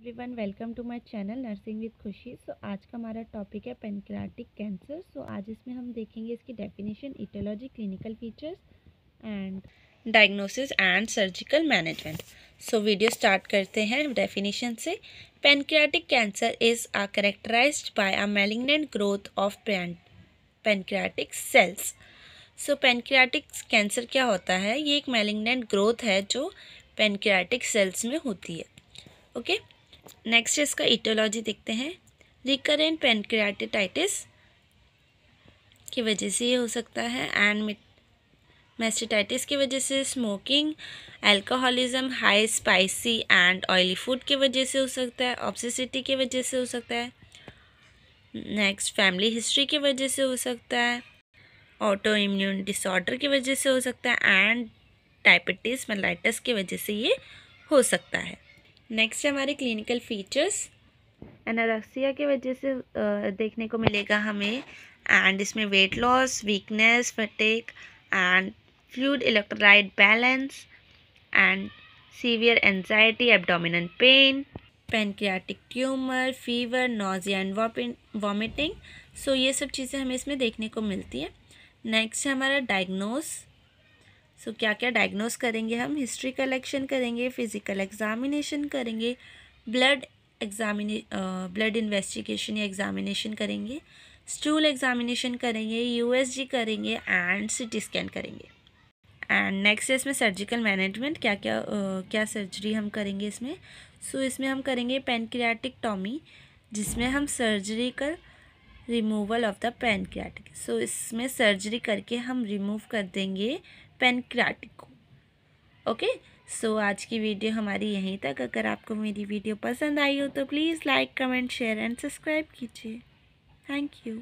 Everyone welcome to my channel nursing with Khushi so आज का हमारा टॉपिक है पेनक्राटिक कैंसर सो आज इसमें हम देखेंगे इसकी definition etiology clinical features and diagnosis and surgical management so video start करते हैं डेफिनेशन से pancreatic cancer is a characterize by a malignant growth of pancreatic cells so pancreatic cancer क्या होता है ये एक मेलिग्नेंट ग्रोथ है जो पेनक्रियाटिक सेल्स में होती है ओके okay? नेक्स्ट इसका इटोलॉजी देखते हैं रिकरेंट पेनक्रियाटिटाइटिस की वजह से ये हो सकता है एंड मेस्टिटाइटिस की वजह से smoking alcoholism high spicy and oily food की वजह से हो सकता है ऑप्सिसिटी की वजह से हो सकता है नेक्स्ट फैमिली हिस्ट्री की वजह से हो सकता है ऑटो इम्यून डिसऑर्डर की वजह से हो सकता है एंड डायबिटीज़ मलाइटस की वजह से ये हो सकता है नेक्स्ट हमारे क्लिनिकल फीचर्स एनारक्सिया के वजह से देखने को मिलेगा हमें एंड इसमें weight loss weakness fatigue and fluid electrolyte balance and severe anxiety abdominal pain pancreatic tumour fever nausea and vomiting so ये सब चीज़ें हमें इसमें देखने को मिलती है नेक्स्ट है हमारा डायग्नोस सो क्या क्या डायग्नोस करेंगे हम हिस्ट्री कलेक्शन करेंगे फिज़िकल एग्जामिनेशन करेंगे ब्लड एग्जामिने ब्लड इन्वेस्टिगेशन या एग्जामिनेशन करेंगे स्टूल एग्जामिनेशन करेंगे यूएसजी करेंगे एंड सिटी स्कैन करेंगे एंड नेक्स्ट इसमें सर्जिकल मैनेजमेंट क्या क्या uh, क्या सर्जरी हम करेंगे इसमें सो so, इसमें हम करेंगे पेनक्रियाटिक टॉमी जिसमें हम सर्जरी कर removal of the pancreatic so इसमें सर्जरी करके हम रिमूव कर देंगे पेनक्रियाटिक को ओके सो आज की वीडियो हमारी यहीं तक अगर आपको मेरी वीडियो पसंद आई हो तो please like comment share and subscribe कीजिए थैंक यू